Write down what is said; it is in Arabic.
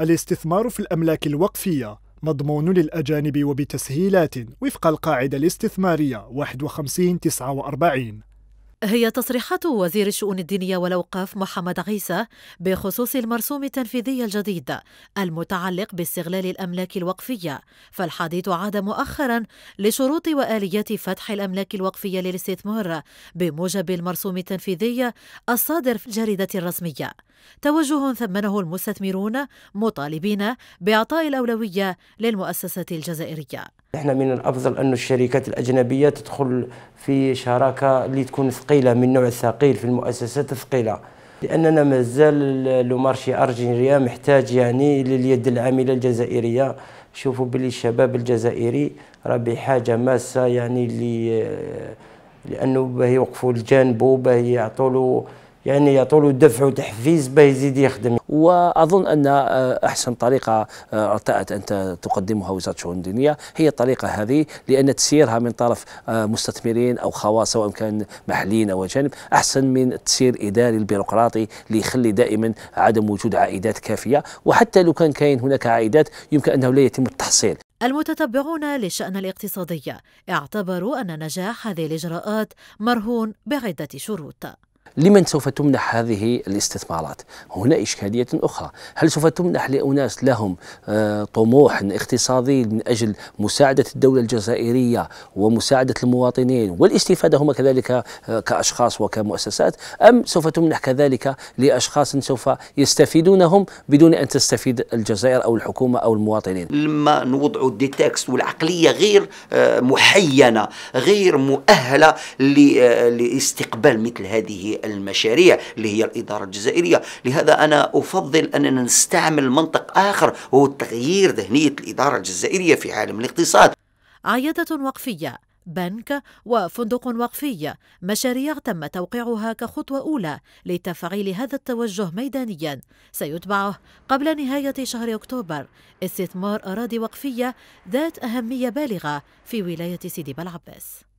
الاستثمار في الأملاك الوقفية مضمون للأجانب وبتسهيلات وفق القاعدة الاستثمارية 51 49 هي تصريحات وزير الشؤون الدينية والأوقاف محمد عيسى بخصوص المرسوم التنفيذي الجديد المتعلق باستغلال الأملاك الوقفية، فالحديث عاد مؤخرا لشروط وآليات فتح الأملاك الوقفية للاستثمار بموجب المرسوم التنفيذي الصادر في الجريدة الرسمية. توجه ثمنه المستثمرون مطالبين باعطاء الاولويه للمؤسسه الجزائريه احنا من الافضل ان الشركات الاجنبيه تدخل في شراكه اللي تكون ثقيله من نوع ثقيل في المؤسسات الثقيله لاننا مازال لو مارشي ارجيريا محتاج يعني لليد العامله الجزائريه شوفوا بلي الشباب الجزائري راه بحاجه ماسه يعني اللي لانه باه يوقفوا الجانب باه يعطوا له يعني يطول دفع وتحفيز باه يزيد يخدم واظن ان آه، احسن طريقه آه، ارتأت ان تقدمها وزاره الشؤون الدينيه هي الطريقه هذه لان تسييرها من طرف آه، مستثمرين او خواص سواء كان محليين او اجانب احسن من التسيير الاداري البيروقراطي اللي يخلي دائما عدم وجود عائدات كافيه وحتى لو كان كاين هناك عائدات يمكن انه لا يتم التحصيل المتتبعون للشأن الاقتصادي اعتبروا أن نجاح هذه الإجراءات مرهون بعدة شروط لمن سوف تمنح هذه الاستثمارات؟ هنا إشكالية أخرى، هل سوف تمنح لأناس لهم آه، طموح اقتصادي من أجل مساعدة الدولة الجزائرية ومساعدة المواطنين والاستفادة هم كذلك آه، كأشخاص وكمؤسسات أم سوف تمنح كذلك لأشخاص سوف يستفيدونهم بدون أن تستفيد الجزائر أو الحكومة أو المواطنين لما نوضعوا الديتكست والعقلية غير آه، محينة غير مؤهلة لاستقبال مثل هذه المشاريع اللي هي الإدارة الجزائرية لهذا أنا أفضل أننا نستعمل منطق آخر وهو تغيير ذهنية الإدارة الجزائرية في عالم الاقتصاد عيادة وقفية بنك وفندق وقفي مشاريع تم توقيعها كخطوة أولى لتفعيل هذا التوجه ميدانيا سيتبعه قبل نهاية شهر أكتوبر استثمار أراضي وقفية ذات أهمية بالغة في ولاية سيدي بلعباس